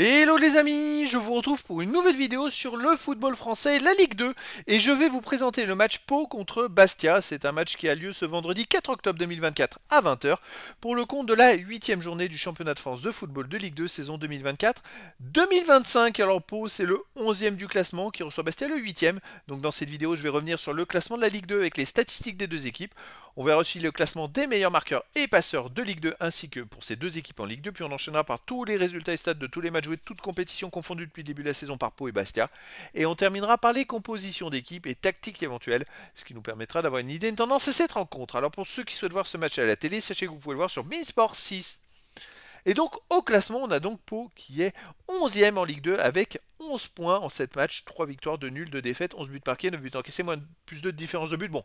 Hello les amis, je vous retrouve pour une nouvelle vidéo sur le football français, la Ligue 2, et je vais vous présenter le match Pau contre Bastia. C'est un match qui a lieu ce vendredi 4 octobre 2024 à 20h pour le compte de la 8ème journée du championnat de France de football de Ligue 2 saison 2024-2025. Alors Pau c'est le 11e du classement qui reçoit Bastia le 8ème, donc dans cette vidéo je vais revenir sur le classement de la Ligue 2 avec les statistiques des deux équipes. On verra aussi le classement des meilleurs marqueurs et passeurs de Ligue 2 ainsi que pour ces deux équipes en Ligue 2, puis on enchaînera par tous les résultats et stats de tous les matchs toute toutes compétitions confondues depuis le début de la saison par Pau et Bastia. Et on terminera par les compositions d'équipe et tactiques éventuelles, ce qui nous permettra d'avoir une idée, une tendance à cette rencontre. Alors pour ceux qui souhaitent voir ce match à la télé, sachez que vous pouvez le voir sur Sport 6. Et donc au classement, on a donc Pau qui est 11e en Ligue 2 avec 11 points en 7 matchs, 3 victoires, 2 nuls, 2 défaites, 11 buts marqués, 9 buts encaissés, moins plus de différence de buts Bon,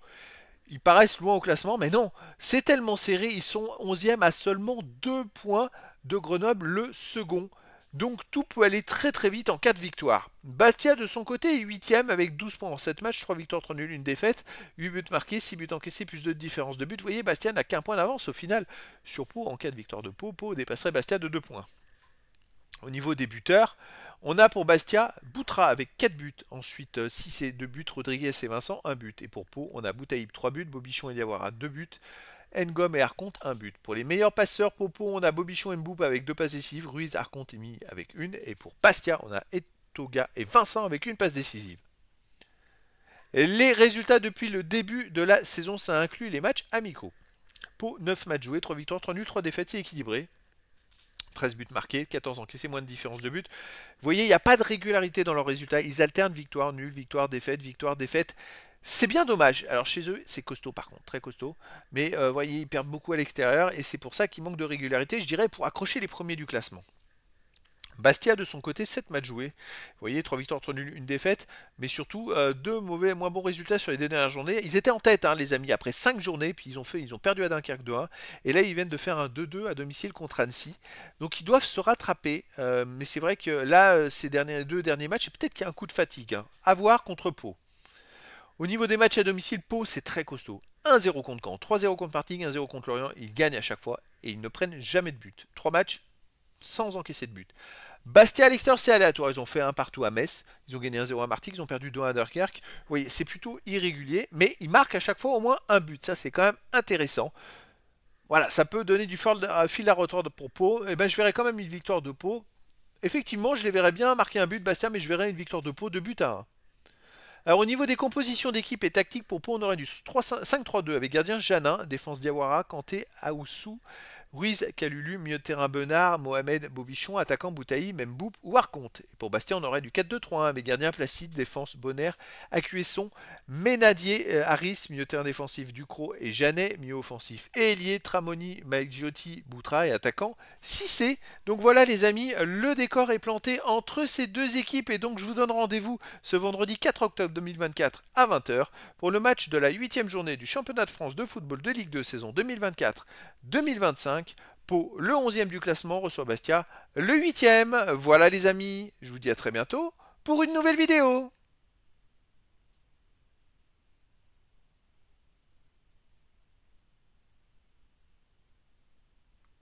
ils paraissent loin au classement, mais non, c'est tellement serré, ils sont 11e à seulement 2 points de Grenoble, le second. Donc tout peut aller très très vite en 4 victoires. Bastia de son côté est 8ème avec 12 points en 7 matchs, 3 victoires, 3 nuls, 1 défaite, 8 buts marqués, 6 buts encaissés, plus 2 de différence de buts. Vous voyez, Bastia n'a qu'un point d'avance au final sur Pau. En 4 victoires de Pau, Pau dépasserait Bastia de 2 points. Au niveau des buteurs, on a pour Bastia Boutra avec 4 buts, ensuite 6 euh, et 2 buts, Rodriguez et Vincent 1 but. Et pour Pau, on a Boutaïb 3 buts, Bobichon et Diawara 2 buts, Ngom et Arconte, un but. Pour les meilleurs passeurs, Popo, on a Bobichon et Mboup avec deux passes décisives, Ruiz, Arconte et avec une, et pour Pastia, on a Etoga et Vincent avec une passe décisive. Les résultats depuis le début de la saison, ça inclut les matchs amicaux. Pau, 9 matchs joués, 3 victoires, 3 nuls, 3 défaites, c'est équilibré. 13 buts marqués, 14 encaissés, moins de différence de but. Vous voyez, il n'y a pas de régularité dans leurs résultats. Ils alternent victoire, nul, victoire, défaite, victoire, défaite. C'est bien dommage. Alors chez eux, c'est costaud par contre, très costaud. Mais euh, vous voyez, ils perdent beaucoup à l'extérieur et c'est pour ça qu'ils manquent de régularité, je dirais, pour accrocher les premiers du classement. Bastia de son côté 7 matchs joués. Vous voyez, 3 victoires, 3 nuls, une défaite, mais surtout 2 euh, deux mauvais, moins bons résultats sur les dernières journées. Ils étaient en tête, hein, les amis, après 5 journées, puis ils ont fait, ils ont perdu à Dunkerque 2-1. Et là, ils viennent de faire un 2-2 à domicile contre Annecy. Donc ils doivent se rattraper. Euh, mais c'est vrai que là, ces derniers, deux derniers matchs, peut-être qu'il y a un coup de fatigue. Avoir hein. À voir contre Pau. Au niveau des matchs à domicile, Pau, c'est très costaud. 1-0 contre Caen, 3-0 contre Martigues, 1-0 contre Lorient. Ils gagnent à chaque fois et ils ne prennent jamais de but. 3 matchs sans encaisser de but. Bastia à l'extérieur, c'est aléatoire. Ils ont fait un partout à Metz. Ils ont gagné 1-0 à Martigues. Ils ont perdu 2-1 à Dunkerque. Vous voyez, c'est plutôt irrégulier, mais ils marquent à chaque fois au moins un but. Ça, c'est quand même intéressant. Voilà, ça peut donner du fil euh, à retordre pour Pau. Et eh ben, je verrais quand même une victoire de Pau. Effectivement, je les verrais bien marquer un but, Bastia, mais je verrais une victoire de Pau de but à 1. Alors au niveau des compositions d'équipe et tactiques, pour Pau, on aurait du 5-3-2 avec gardien Janin, défense Diawara, Kanté, Aoussou, Ruiz, Kalulu, Mieux terrain Benard, Mohamed, Bobichon, attaquant Boutaï, Memboup ou Arconte. Et pour Bastien, on aurait du 4-2-3-1 avec gardien Placide, défense Bonner, Acuesson, Ménadier, euh, Harris, milieu terrain défensif Ducrot et Janet, Mieux offensif ailier Tramoni, Mike Giotti, Boutra et attaquant Cissé. Donc voilà les amis, le décor est planté entre ces deux équipes et donc je vous donne rendez-vous ce vendredi 4 octobre 2024 à 20h pour le match de la 8 journée du championnat de France de football de Ligue 2 saison 2024-2025. Pour le 11e du classement, reçoit Bastia, le 8e. Voilà les amis, je vous dis à très bientôt pour une nouvelle vidéo.